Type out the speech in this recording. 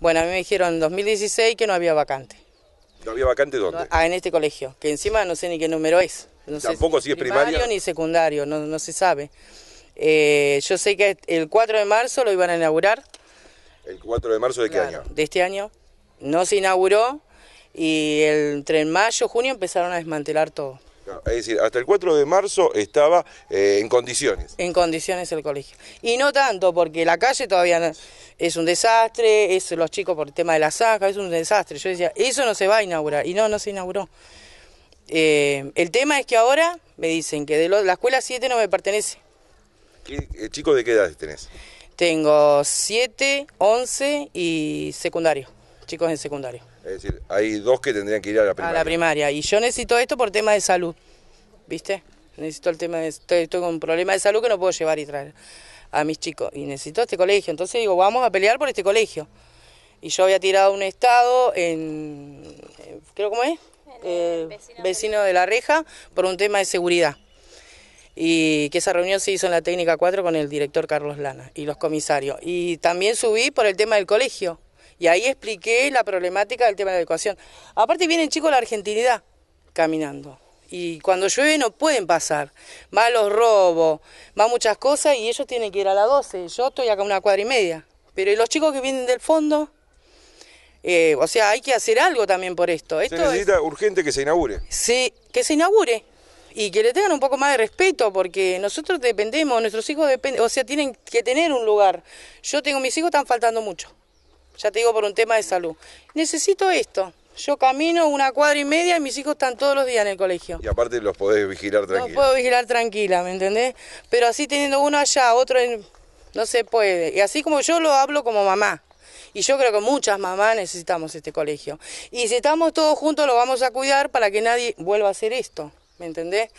Bueno, a mí me dijeron en 2016 que no había vacante. ¿No había vacante dónde? Ah, en este colegio, que encima no sé ni qué número es. Tampoco sé si es primario, ni secundario, no, no se sabe. Eh, yo sé que el 4 de marzo lo iban a inaugurar. ¿El 4 de marzo de qué año? De este año. No se inauguró y el, entre mayo y junio empezaron a desmantelar todo es decir, hasta el 4 de marzo estaba eh, en condiciones. En condiciones el colegio. Y no tanto, porque la calle todavía es un desastre, es los chicos por el tema de la saca, es un desastre. Yo decía, eso no se va a inaugurar, y no, no se inauguró. Eh, el tema es que ahora me dicen que de la escuela 7 no me pertenece. Eh, ¿Chicos de qué edad tenés? Tengo 7, 11 y secundario, chicos en secundario. Es decir, hay dos que tendrían que ir a la primaria. A la primaria. Y yo necesito esto por tema de salud. ¿viste? Necesito el tema de, estoy, con un problema de salud que no puedo llevar y traer a mis chicos. Y necesito este colegio. Entonces digo, vamos a pelear por este colegio. Y yo había tirado un estado en, eh, creo cómo es, eh, eh, vecino, de la reja, por un tema de seguridad y que esa reunión se hizo en la técnica 4 con el director Carlos Lana y los comisarios. Y también subí por el tema del colegio y ahí expliqué la problemática del tema de la educación. Aparte vienen chicos de la argentinidad caminando y cuando llueve no pueden pasar. Va los robos, va muchas cosas y ellos tienen que ir a las 12. Yo estoy acá a una cuadra y media. Pero los chicos que vienen del fondo? Eh, o sea, hay que hacer algo también por esto. esto necesita urgente que se inaugure. Sí, que se inaugure. Y que le tengan un poco más de respeto, porque nosotros dependemos, nuestros hijos dependen, o sea, tienen que tener un lugar. Yo tengo, mis hijos están faltando mucho. Ya te digo, por un tema de salud. Necesito esto. Yo camino una cuadra y media y mis hijos están todos los días en el colegio. Y aparte los podés vigilar tranquila. Los puedo vigilar tranquila, ¿me entendés? Pero así teniendo uno allá, otro en... no se puede. Y así como yo lo hablo como mamá. Y yo creo que muchas mamás necesitamos este colegio. Y si estamos todos juntos lo vamos a cuidar para que nadie vuelva a hacer esto, ¿me entendés?